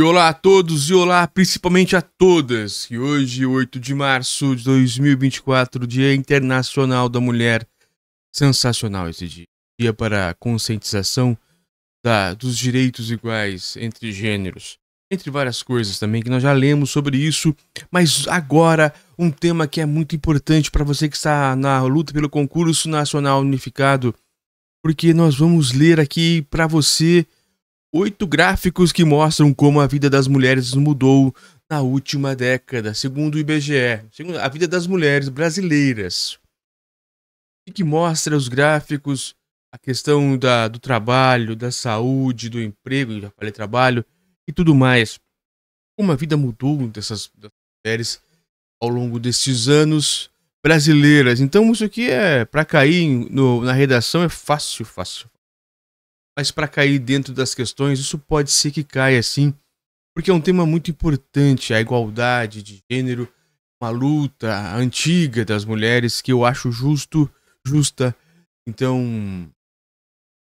E olá a todos e olá principalmente a todas. E hoje, 8 de março de 2024, Dia Internacional da Mulher. Sensacional esse dia. Dia para a conscientização da, dos direitos iguais entre gêneros. Entre várias coisas também que nós já lemos sobre isso, mas agora um tema que é muito importante para você que está na luta pelo concurso nacional unificado, porque nós vamos ler aqui para você Oito gráficos que mostram como a vida das mulheres mudou na última década, segundo o IBGE. A vida das mulheres brasileiras. O que mostra os gráficos, a questão da, do trabalho, da saúde, do emprego, já falei trabalho, e tudo mais. Como a vida mudou dessas, dessas mulheres ao longo desses anos brasileiras. Então isso aqui é para cair no, na redação é fácil, fácil mas para cair dentro das questões, isso pode ser que caia assim, porque é um tema muito importante a igualdade de gênero, uma luta antiga das mulheres que eu acho justo, justa. Então,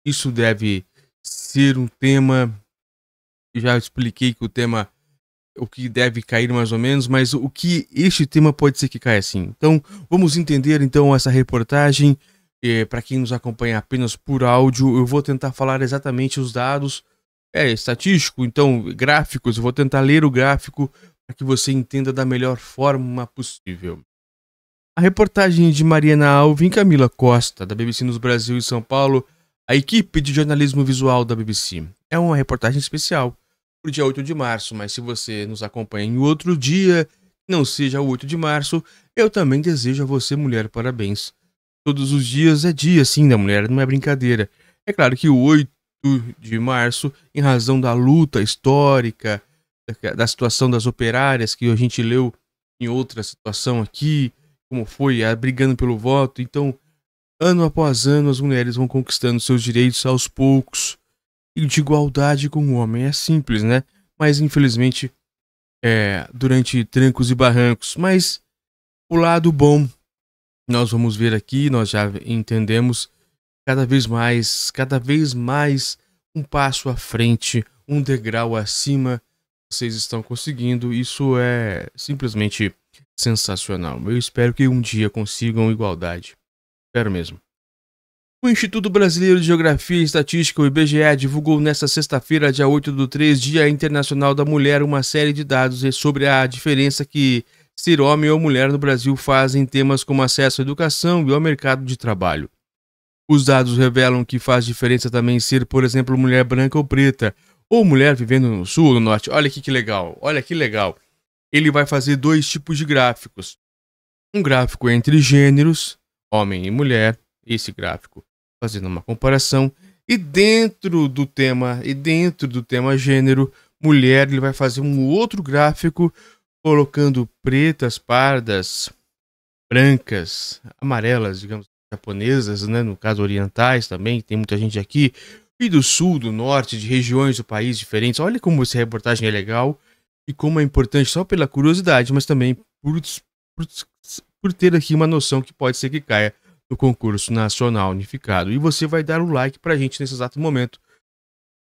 isso deve ser um tema. Já expliquei que o tema, o que deve cair mais ou menos, mas o que este tema pode ser que caia assim. Então, vamos entender então essa reportagem é, para quem nos acompanha apenas por áudio, eu vou tentar falar exatamente os dados. É estatístico, então gráficos. Eu vou tentar ler o gráfico para que você entenda da melhor forma possível. A reportagem de Mariana Alvin e Camila Costa, da BBC nos Brasil e São Paulo, a equipe de jornalismo visual da BBC. É uma reportagem especial para o dia 8 de março, mas se você nos acompanha em outro dia, não seja o 8 de março, eu também desejo a você, mulher, parabéns todos os dias é dia, sim, da né, mulher, não é brincadeira. É claro que o 8 de março, em razão da luta histórica, da situação das operárias, que a gente leu em outra situação aqui, como foi, a brigando pelo voto. Então, ano após ano, as mulheres vão conquistando seus direitos aos poucos e de igualdade com o homem. É simples, né? Mas, infelizmente, é, durante trancos e barrancos. Mas o lado bom nós vamos ver aqui, nós já entendemos cada vez mais, cada vez mais um passo à frente, um degrau acima, vocês estão conseguindo. Isso é simplesmente sensacional. Eu espero que um dia consigam igualdade. Espero mesmo. O Instituto Brasileiro de Geografia e Estatística, o IBGE, divulgou nesta sexta-feira, dia 8 do 3, Dia Internacional da Mulher, uma série de dados sobre a diferença que ser homem ou mulher no Brasil fazem temas como acesso à educação e ao mercado de trabalho. Os dados revelam que faz diferença também ser, por exemplo, mulher branca ou preta, ou mulher vivendo no sul ou no norte. Olha aqui que legal, olha que legal. Ele vai fazer dois tipos de gráficos. Um gráfico entre gêneros, homem e mulher, esse gráfico fazendo uma comparação, e dentro do tema, e dentro do tema gênero, mulher, ele vai fazer um outro gráfico colocando pretas, pardas, brancas, amarelas, digamos, japonesas, né? no caso orientais também, tem muita gente aqui, e do sul, do norte, de regiões do país diferentes. Olha como essa reportagem é legal e como é importante só pela curiosidade, mas também por, por, por ter aqui uma noção que pode ser que caia no concurso nacional unificado. E você vai dar o um like para a gente nesse exato momento,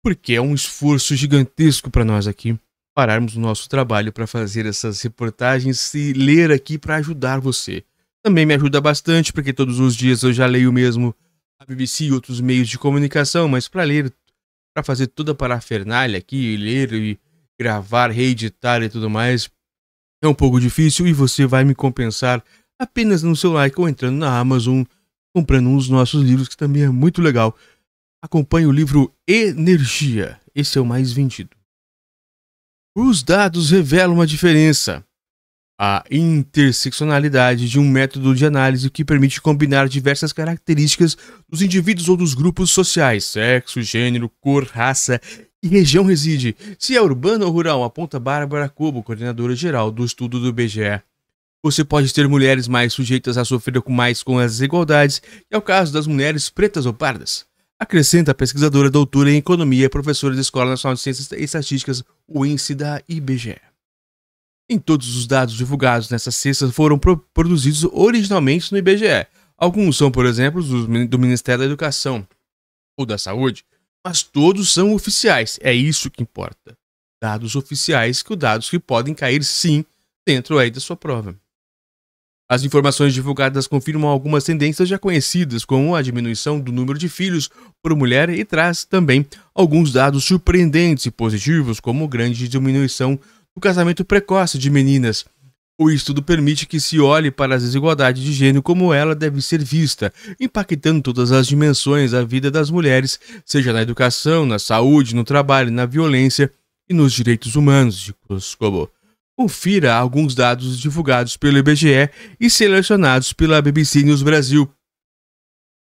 porque é um esforço gigantesco para nós aqui pararmos o nosso trabalho para fazer essas reportagens e ler aqui para ajudar você. Também me ajuda bastante, porque todos os dias eu já leio mesmo a BBC e outros meios de comunicação, mas para ler, para fazer toda a parafernália aqui, ler e gravar, reeditar e tudo mais, é um pouco difícil e você vai me compensar apenas no seu like ou entrando na Amazon, comprando um dos nossos livros, que também é muito legal. Acompanhe o livro Energia, esse é o mais vendido os dados revelam uma diferença. A interseccionalidade de um método de análise que permite combinar diversas características dos indivíduos ou dos grupos sociais, sexo, gênero, cor, raça e região reside, se é urbano ou rural, aponta Bárbara Cobo, coordenadora geral do estudo do IBGE. Você pode ter mulheres mais sujeitas a sofrer com mais com as desigualdades, que é o caso das mulheres pretas ou pardas. Acrescenta a pesquisadora doutora em economia e professora da Escola Nacional de Ciências e Estatísticas, o INSE da IBGE. Em todos os dados divulgados nessa sexta foram pro produzidos originalmente no IBGE. Alguns são, por exemplo, do Ministério da Educação ou da Saúde, mas todos são oficiais. É isso que importa. Dados oficiais que os dados que podem cair sim dentro aí da sua prova. As informações divulgadas confirmam algumas tendências já conhecidas, como a diminuição do número de filhos por mulher e traz também alguns dados surpreendentes e positivos, como grande diminuição do casamento precoce de meninas. O estudo permite que se olhe para as desigualdades de gênero como ela deve ser vista, impactando todas as dimensões da vida das mulheres, seja na educação, na saúde, no trabalho, na violência e nos direitos humanos, como Confira alguns dados divulgados pelo IBGE e selecionados pela BBC News Brasil.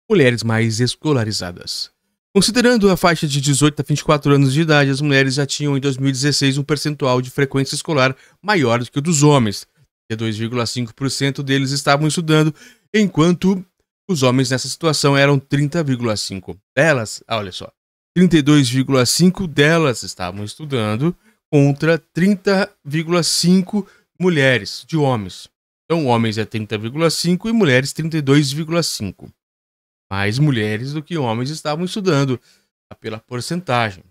Mulheres mais escolarizadas. Considerando a faixa de 18 a 24 anos de idade, as mulheres já tinham em 2016 um percentual de frequência escolar maior do que o dos homens. 2,5% deles estavam estudando, enquanto os homens nessa situação eram 30,5%. Delas, ah, olha só, 32,5% delas estavam estudando contra 30,5 mulheres de homens. Então, homens é 30,5 e mulheres 32,5. Mais mulheres do que homens estavam estudando, tá, pela porcentagem.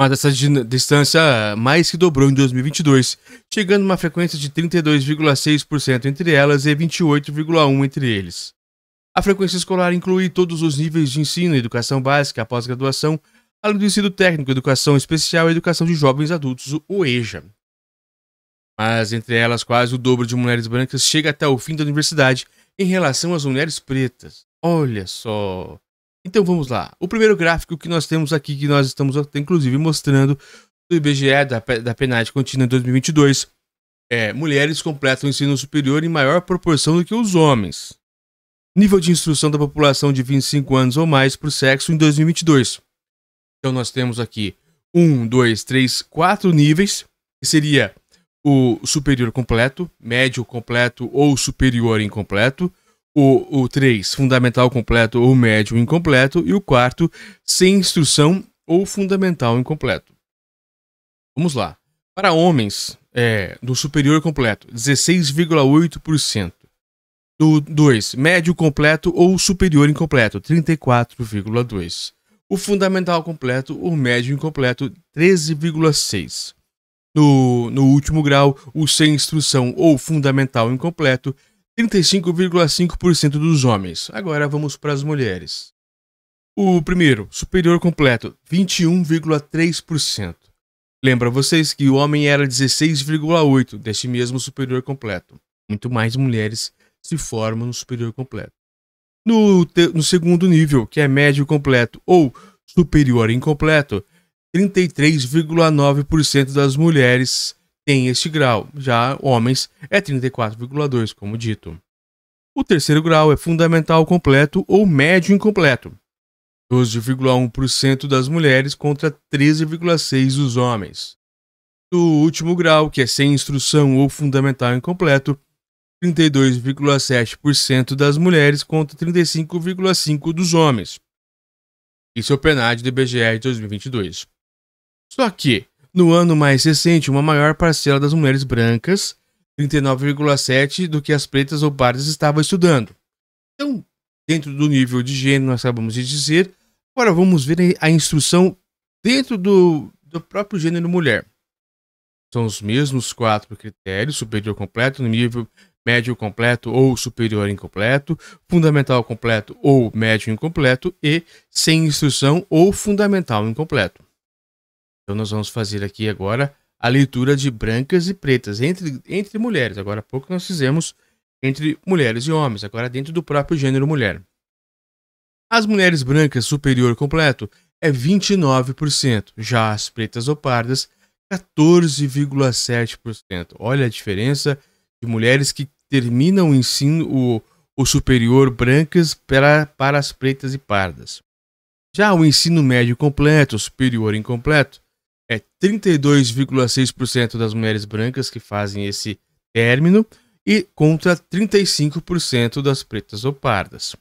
Mas essa distância mais que dobrou em 2022, chegando a uma frequência de 32,6% entre elas e 28,1% entre eles. A frequência escolar inclui todos os níveis de ensino, educação básica, pós-graduação, além do ensino técnico, educação especial e educação de jovens adultos, o EJA. Mas entre elas, quase o dobro de mulheres brancas chega até o fim da universidade em relação às mulheres pretas. Olha só! Então vamos lá. O primeiro gráfico que nós temos aqui, que nós estamos até, inclusive mostrando do IBGE da, da PNAD Contínua 2022, é, mulheres completam o ensino superior em maior proporção do que os homens. Nível de instrução da população de 25 anos ou mais por sexo em 2022. Então nós temos aqui um, dois, três, quatro níveis, que seria o superior completo, médio completo ou superior incompleto, o, o três fundamental completo ou médio incompleto, e o quarto, sem instrução ou fundamental incompleto. Vamos lá. Para homens, é, do superior completo, 16,8%. Do 2, médio completo ou superior incompleto, 34,2% o fundamental completo, o médio incompleto 13,6. No, no último grau, o sem instrução ou fundamental incompleto, 35,5% dos homens. Agora vamos para as mulheres. O primeiro, superior completo, 21,3%. Lembra vocês que o homem era 16,8% deste mesmo superior completo. Muito mais mulheres se formam no superior completo. No, no segundo nível, que é médio completo ou superior incompleto, 33,9% das mulheres têm este grau, já homens é 34,2%, como dito. O terceiro grau é fundamental completo ou médio incompleto, 12,1% das mulheres contra 13,6% dos homens. Do último grau, que é sem instrução ou fundamental incompleto, 32,7% das mulheres contra 35,5% dos homens. Isso é o PNAD do IBGE de 2022. Só que, no ano mais recente, uma maior parcela das mulheres brancas, 39,7% do que as pretas ou pardas estavam estudando. Então, dentro do nível de gênero, nós acabamos de dizer, agora vamos ver a instrução dentro do, do próprio gênero mulher. São os mesmos quatro critérios: superior completo, no nível médio completo ou superior incompleto, fundamental completo ou médio incompleto e sem instrução ou fundamental incompleto. Então nós vamos fazer aqui agora a leitura de brancas e pretas entre, entre mulheres. Agora há pouco nós fizemos entre mulheres e homens, agora dentro do próprio gênero mulher. As mulheres brancas superior completo é 29%, já as pretas ou pardas 14,7%. Olha a diferença de mulheres que terminam o ensino o, o superior brancas para, para as pretas e pardas. Já o ensino médio completo, superior incompleto, é 32,6% das mulheres brancas que fazem esse término e contra 35% das pretas ou pardas.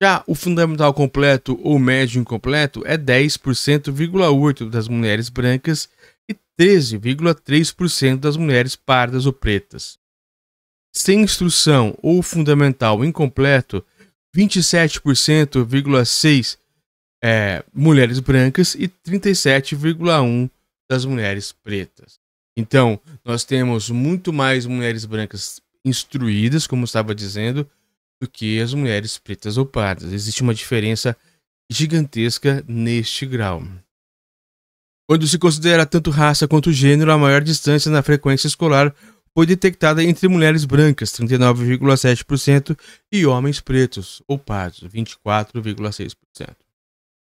Já o fundamental completo ou médio incompleto é 10,8% das mulheres brancas e 13,3% das mulheres pardas ou pretas sem instrução ou fundamental incompleto, 27,6% é, mulheres brancas e 37,1% das mulheres pretas. Então, nós temos muito mais mulheres brancas instruídas, como estava dizendo, do que as mulheres pretas ou pardas. Existe uma diferença gigantesca neste grau. Quando se considera tanto raça quanto gênero, a maior distância na frequência escolar foi detectada entre mulheres brancas, 39,7%, e homens pretos ou pardos, 24,6%.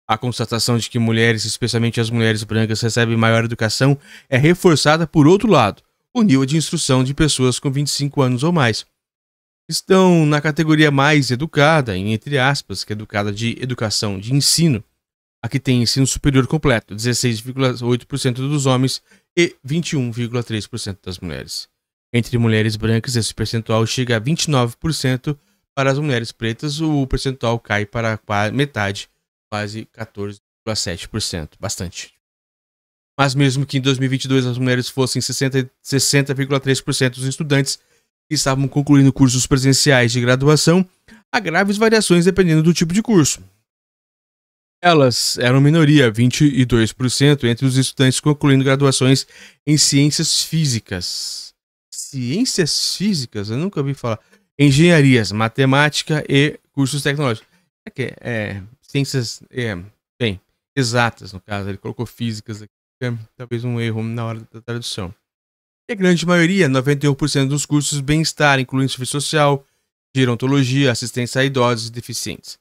A constatação de que mulheres, especialmente as mulheres brancas, recebem maior educação é reforçada por outro lado, o nível de instrução de pessoas com 25 anos ou mais. Estão na categoria mais educada, entre aspas, que é educada de educação de ensino, a que tem ensino superior completo, 16,8% dos homens e 21,3% das mulheres. Entre mulheres brancas, esse percentual chega a 29%, para as mulheres pretas, o percentual cai para metade, quase 14,7%. Bastante. Mas mesmo que em 2022 as mulheres fossem 60,3% dos estudantes que estavam concluindo cursos presenciais de graduação, há graves variações dependendo do tipo de curso. Elas eram minoria, 22%, entre os estudantes concluindo graduações em ciências físicas ciências físicas, eu nunca ouvi falar, engenharias, matemática e cursos tecnológicos. É que é, ciências, é, bem, exatas no caso, ele colocou físicas aqui, é talvez um erro na hora da tradução. E a grande maioria, 91% dos cursos bem-estar, incluindo serviço social, gerontologia, assistência a idosos e deficientes.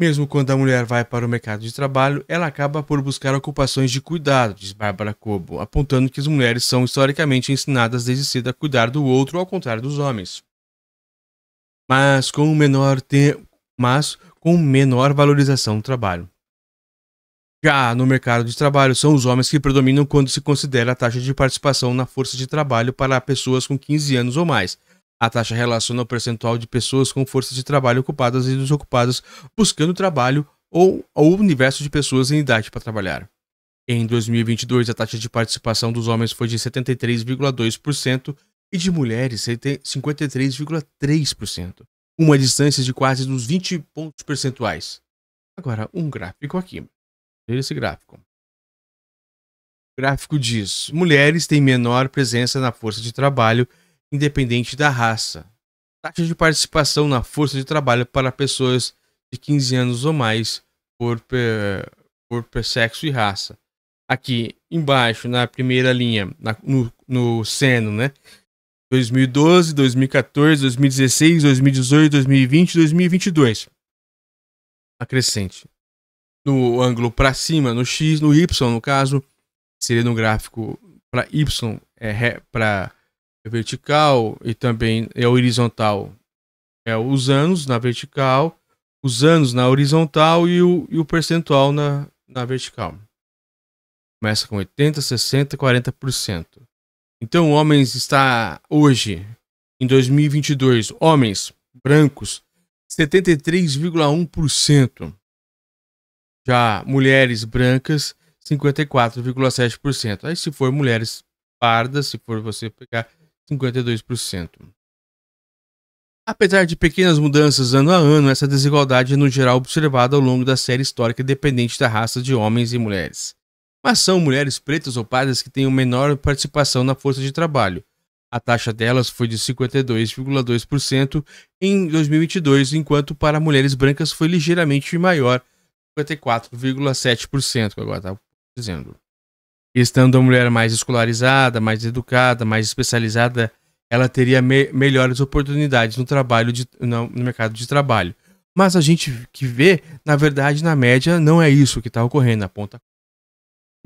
Mesmo quando a mulher vai para o mercado de trabalho, ela acaba por buscar ocupações de cuidado, diz Bárbara Cobo, apontando que as mulheres são historicamente ensinadas desde cedo a cuidar do outro, ao contrário dos homens. Mas com menor mas com menor valorização do trabalho. Já no mercado de trabalho, são os homens que predominam quando se considera a taxa de participação na força de trabalho para pessoas com 15 anos ou mais, a taxa relaciona o percentual de pessoas com forças de trabalho ocupadas e desocupadas buscando trabalho ou o universo de pessoas em idade para trabalhar. Em 2022, a taxa de participação dos homens foi de 73,2% e de mulheres 53,3%, uma distância de quase uns 20 pontos percentuais. Agora, um gráfico aqui. Veja esse gráfico. O gráfico diz: mulheres têm menor presença na força de trabalho independente da raça. Taxa de participação na força de trabalho para pessoas de 15 anos ou mais por, per, por per sexo e raça. Aqui embaixo, na primeira linha, na, no, no seno, né? 2012, 2014, 2016, 2018, 2020, 2022. Acrescente. No ângulo para cima, no X, no Y, no caso, seria no gráfico para Y, é, para vertical e também é horizontal. É os anos na vertical, os anos na horizontal e o, e o percentual na, na vertical. Começa com 80, 60, 40%. Então, homens está hoje, em 2022, homens brancos, 73,1%. Já mulheres brancas, 54,7%. Aí, se for mulheres pardas, se for você pegar 52%. Apesar de pequenas mudanças ano a ano, essa desigualdade é no geral observada ao longo da série histórica dependente da raça de homens e mulheres. Mas são mulheres pretas ou pardas que têm uma menor participação na força de trabalho. A taxa delas foi de 52,2% em 2022, enquanto para mulheres brancas foi ligeiramente maior, 54,7%, agora está dizendo estando a mulher mais escolarizada, mais educada, mais especializada, ela teria me melhores oportunidades no trabalho de, no, no mercado de trabalho. Mas a gente que vê, na verdade, na média, não é isso que está ocorrendo, aponta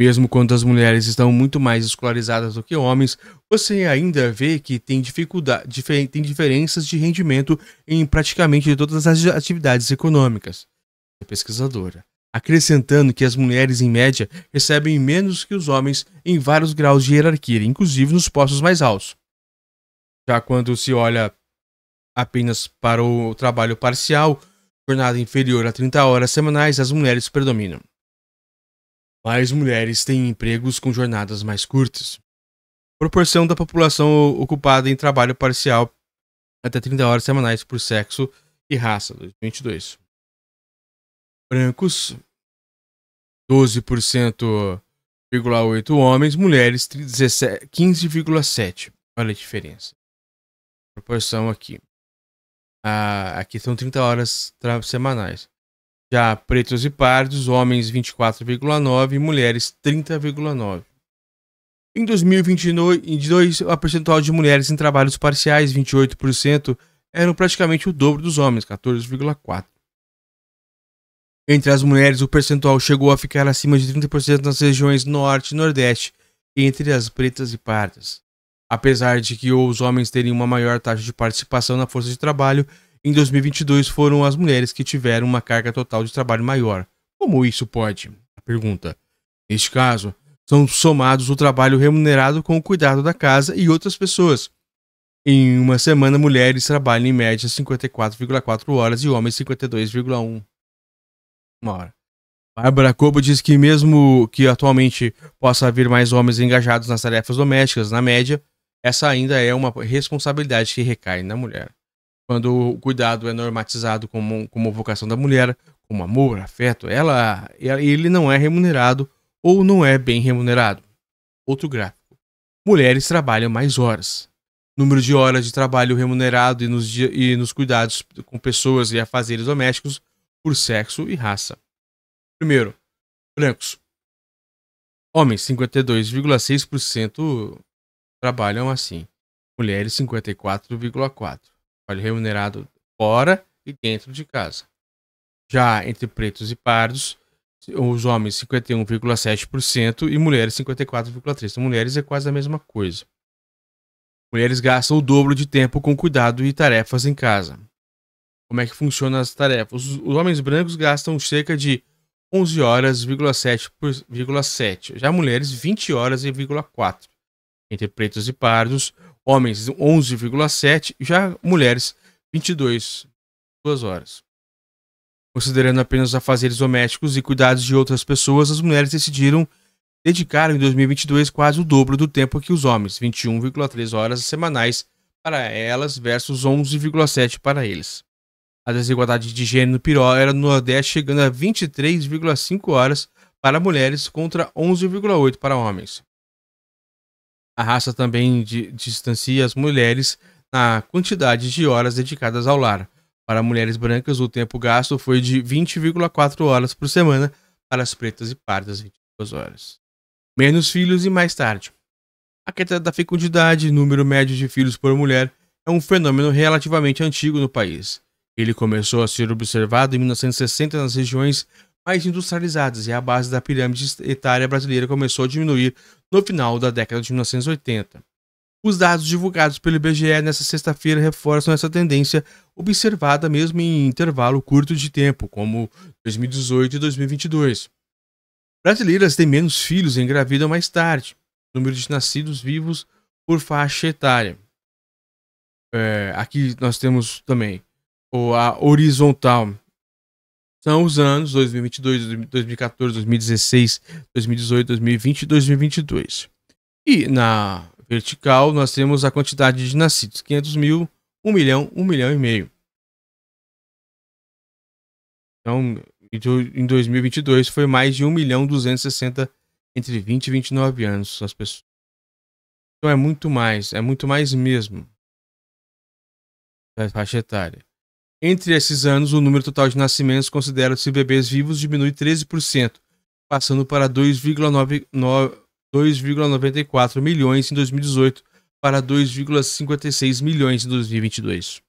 mesmo quando as mulheres estão muito mais escolarizadas do que homens, você ainda vê que tem, dificuldade, difer, tem diferenças de rendimento em praticamente todas as atividades econômicas. Pesquisadora acrescentando que as mulheres, em média, recebem menos que os homens em vários graus de hierarquia, inclusive nos postos mais altos. Já quando se olha apenas para o trabalho parcial, jornada inferior a 30 horas semanais, as mulheres predominam. Mais mulheres têm empregos com jornadas mais curtas. Proporção da população ocupada em trabalho parcial até 30 horas semanais por sexo e raça, 2022 brancos, 12,8 homens, mulheres 15,7. Olha a diferença. Proporção aqui. Ah, aqui são 30 horas semanais. Já pretos e pardos, homens 24,9 e mulheres 30,9. Em 2022, a percentual de mulheres em trabalhos parciais, 28%, eram praticamente o dobro dos homens, 14,4. Entre as mulheres, o percentual chegou a ficar acima de 30% nas regiões norte e nordeste, entre as pretas e pardas. Apesar de que os homens terem uma maior taxa de participação na força de trabalho, em 2022 foram as mulheres que tiveram uma carga total de trabalho maior. Como isso pode? Pergunta. Neste caso, são somados o trabalho remunerado com o cuidado da casa e outras pessoas. Em uma semana, mulheres trabalham em média 54,4 horas e homens 52,1. Uma hora. Bárbara Cobo diz que mesmo que atualmente possa haver mais homens engajados nas tarefas domésticas, na média, essa ainda é uma responsabilidade que recai na mulher. Quando o cuidado é normatizado como, como vocação da mulher, como amor, afeto, ela, ele não é remunerado ou não é bem remunerado. Outro gráfico. Mulheres trabalham mais horas. Número de horas de trabalho remunerado e nos, e nos cuidados com pessoas e afazeres domésticos por sexo e raça. Primeiro, brancos. Homens, 52,6% trabalham assim. Mulheres, 54,4%. Vale remunerado fora e dentro de casa. Já entre pretos e pardos, os homens 51,7% e mulheres 54,3%. Então, mulheres é quase a mesma coisa. Mulheres gastam o dobro de tempo com cuidado e tarefas em casa como é que funcionam as tarefas. Os, homens brancos gastam cerca de 11 horas, 7,7. Já mulheres, 20 horas e 4. Entre pretos e pardos, homens 11,7, já mulheres 22, 2 horas. Considerando apenas afazeres domésticos e cuidados de outras pessoas, as mulheres decidiram dedicar em 2022 quase o dobro do tempo que os homens, 21,3 horas semanais para elas versus 11,7 para eles. A desigualdade de gênero pior era no Nordeste, chegando a 23,5 horas para mulheres contra 11,8 para homens. A raça também distancia as mulheres na quantidade de horas dedicadas ao lar. Para mulheres brancas, o tempo gasto foi de 20,4 horas por semana, para as pretas e pardas, 22 horas. Menos filhos e mais tarde. A queda da fecundidade, número médio de filhos por mulher, é um fenômeno relativamente antigo no país. Ele começou a ser observado em 1960 nas regiões mais industrializadas e a base da pirâmide etária brasileira começou a diminuir no final da década de 1980. Os dados divulgados pelo IBGE nesta sexta-feira reforçam essa tendência observada mesmo em intervalo curto de tempo, como 2018 e 2022. Brasileiras têm menos filhos e engravidam mais tarde. número de nascidos vivos por faixa etária. É, aqui nós temos também ou a horizontal, são os anos 2022, 2014, 2016, 2018, 2020 e 2022. E na vertical nós temos a quantidade de nascidos, 500 mil, 1 milhão, 1 milhão e meio. Então, em 2022 foi mais de 1 milhão 260 entre 20 e 29 anos as pessoas. Então é muito mais, é muito mais mesmo da faixa etária. Entre esses anos, o número total de nascimentos considerados bebês vivos diminui 13%, passando para 2,94 milhões em 2018 para 2,56 milhões em 2022.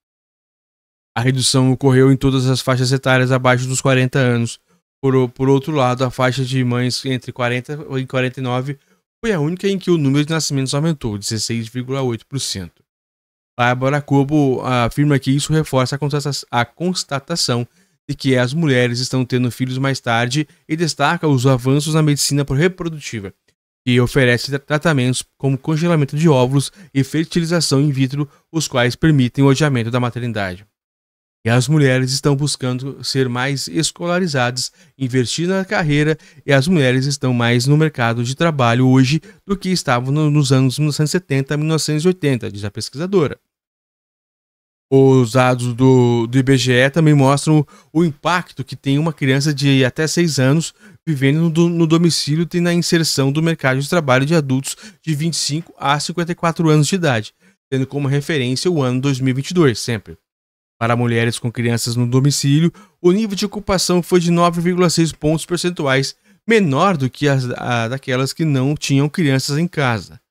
A redução ocorreu em todas as faixas etárias abaixo dos 40 anos. Por, por outro lado, a faixa de mães entre 40 e 49 foi a única em que o número de nascimentos aumentou, 16,8%. Bárbara Cubo afirma que isso reforça a constatação de que as mulheres estão tendo filhos mais tarde e destaca os avanços na medicina reprodutiva, que oferece tratamentos como congelamento de óvulos e fertilização in vitro, os quais permitem o adiamento da maternidade. E as mulheres estão buscando ser mais escolarizadas, investir na carreira, e as mulheres estão mais no mercado de trabalho hoje do que estavam nos anos 1970 a 1980, diz a pesquisadora os dados do, do IBGE também mostram o impacto que tem uma criança de até 6 anos vivendo no, no domicílio e na inserção do mercado de trabalho de adultos de 25 a 54 anos de idade, tendo como referência o ano 2022, sempre. Para mulheres com crianças no domicílio, o nível de ocupação foi de 9,6 pontos percentuais menor do que as, a, daquelas que não tinham crianças em casa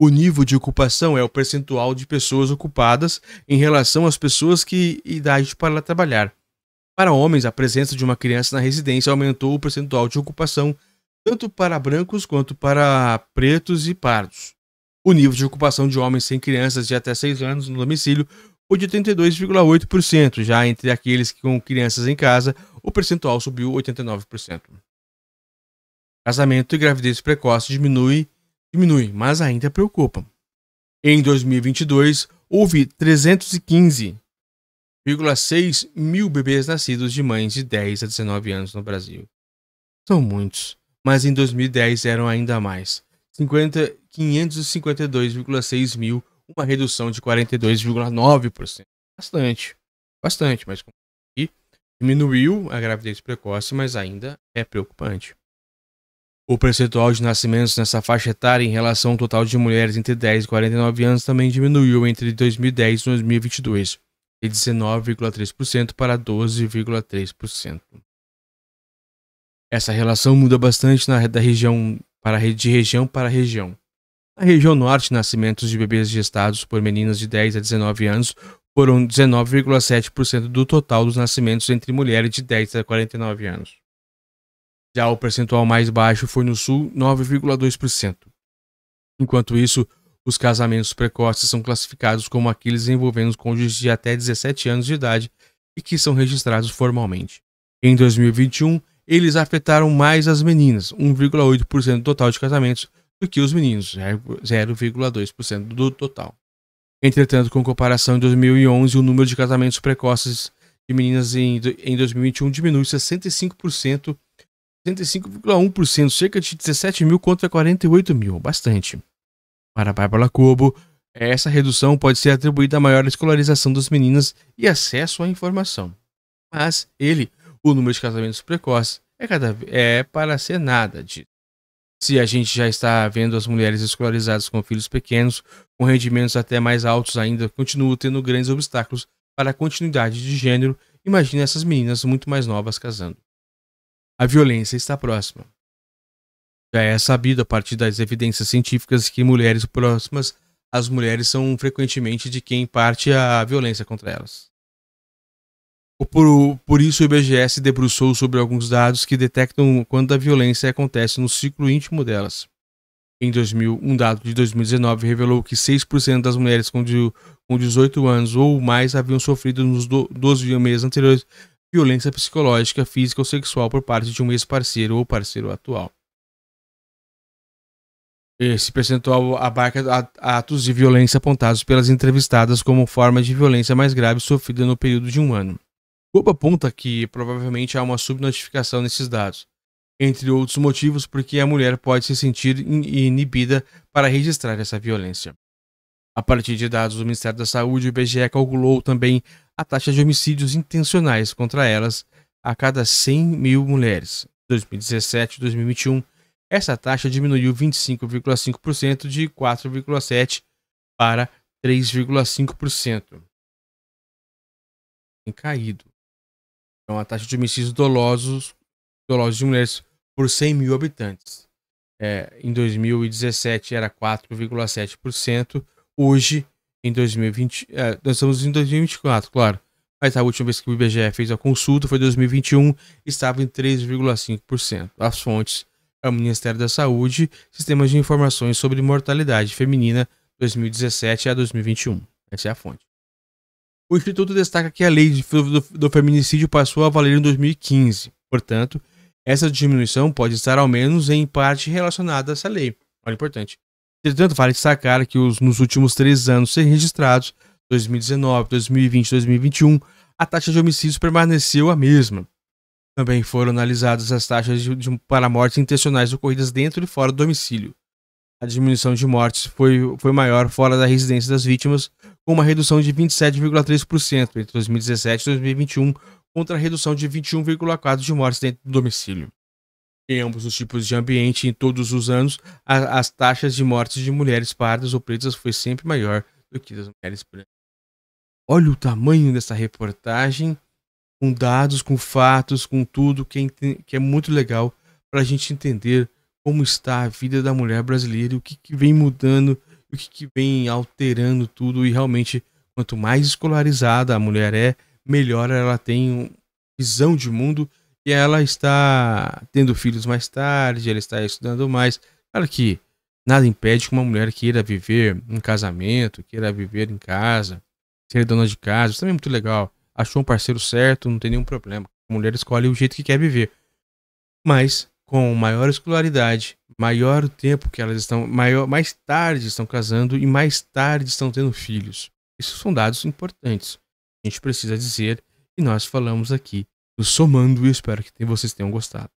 o nível de ocupação é o percentual de pessoas ocupadas em relação às pessoas que idade para trabalhar. Para homens, a presença de uma criança na residência aumentou o percentual de ocupação tanto para brancos quanto para pretos e pardos. O nível de ocupação de homens sem crianças de até 6 anos no domicílio foi de 82,8%, já entre aqueles com crianças em casa, o percentual subiu 89%. Casamento e gravidez precoce diminui diminui, mas ainda preocupa. Em 2022, houve 315,6 mil bebês nascidos de mães de 10 a 19 anos no Brasil. São muitos, mas em 2010 eram ainda mais. 552,6 mil, uma redução de 42,9%. Bastante, bastante, mas como diminuiu a gravidez precoce, mas ainda é preocupante. O percentual de nascimentos nessa faixa etária em relação ao total de mulheres entre 10 e 49 anos também diminuiu entre 2010 e 2022, de 19,3% para 12,3%. Essa relação muda bastante na, da região para, de região para região. Na região norte, nascimentos de bebês gestados por meninas de 10 a 19 anos foram 19,7% do total dos nascimentos entre mulheres de 10 a 49 anos. Já o percentual mais baixo foi no Sul, 9,2%. Enquanto isso, os casamentos precoces são classificados como aqueles envolvendo cônjuges de até 17 anos de idade e que são registrados formalmente. Em 2021, eles afetaram mais as meninas, 1,8% do total de casamentos, do que os meninos, 0,2% do total. Entretanto, com comparação em 2011, o número de casamentos precoces de meninas em, em 2021 diminui 65% 65,1%, cerca de 17 mil contra 48 mil, bastante. Para Bárbara Cobo, essa redução pode ser atribuída à maior escolarização das meninas e acesso à informação. Mas ele, o número de casamentos precoces, é, cada, é para ser nada dito. Se a gente já está vendo as mulheres escolarizadas com filhos pequenos, com rendimentos até mais altos ainda, continuam tendo grandes obstáculos para a continuidade de gênero, imagina essas meninas muito mais novas casando a violência está próxima. Já é sabido a partir das evidências científicas que mulheres próximas às mulheres são frequentemente de quem parte a violência contra elas. Por, por isso, o IBGE se debruçou sobre alguns dados que detectam quando a violência acontece no ciclo íntimo delas. Em 2000, um dado de 2019 revelou que 6% das mulheres com, de, com 18 anos ou mais haviam sofrido nos do, 12 meses anteriores violência psicológica, física ou sexual por parte de um ex-parceiro ou parceiro atual. Esse percentual abarca atos de violência apontados pelas entrevistadas como forma de violência mais grave sofrida no período de um ano. Opa aponta que provavelmente há uma subnotificação nesses dados, entre outros motivos porque a mulher pode se sentir inibida para registrar essa violência. A partir de dados do Ministério da Saúde, o IBGE calculou também a taxa de homicídios intencionais contra elas a cada 100 mil mulheres. 2017 2021, essa taxa diminuiu 25,5% de 4,7% para 3,5%. Tem caído. Então, a taxa de homicídios dolosos, dolosos de mulheres por 100 mil habitantes. É, em 2017 era 4,7%, hoje em 2020. É, nós estamos em 2024, claro. Mas a última vez que o IBGE fez a consulta foi 2021, estava em 3,5%. As fontes é o Ministério da Saúde, Sistemas de Informações sobre Mortalidade Feminina 2017 a 2021. Essa é a fonte. O Instituto destaca que a lei do feminicídio passou a valer em 2015. Portanto, essa diminuição pode estar, ao menos em parte, relacionada a essa lei. Olha, importante. Entretanto, vale destacar que os, nos últimos três anos sem registrados, 2019, 2020 e 2021, a taxa de homicídios permaneceu a mesma. Também foram analisadas as taxas de, de, para mortes intencionais ocorridas dentro e fora do domicílio. A diminuição de mortes foi, foi maior fora da residência das vítimas, com uma redução de 27,3% entre 2017 e 2021, contra a redução de 21,4% de mortes dentro do domicílio em ambos os tipos de ambiente em todos os anos, a, as taxas de mortes de mulheres pardas ou pretas foi sempre maior do que das mulheres brancas. Olha o tamanho dessa reportagem, com dados, com fatos, com tudo, que é, que é muito legal para a gente entender como está a vida da mulher brasileira, o que, que vem mudando, o que, que vem alterando tudo, e realmente, quanto mais escolarizada a mulher é, melhor ela tem visão de mundo e ela está tendo filhos mais tarde, ela está estudando mais. Claro que nada impede que uma mulher queira viver um casamento, queira viver em casa, ser dona de casa. Isso também é muito legal. Achou um parceiro certo, não tem nenhum problema. A mulher escolhe o jeito que quer viver. Mas com maior escolaridade, maior o tempo que elas estão, maior, mais tarde estão casando e mais tarde estão tendo filhos. Esses são dados importantes. A gente precisa dizer e nós falamos aqui do Somando e espero que vocês tenham gostado.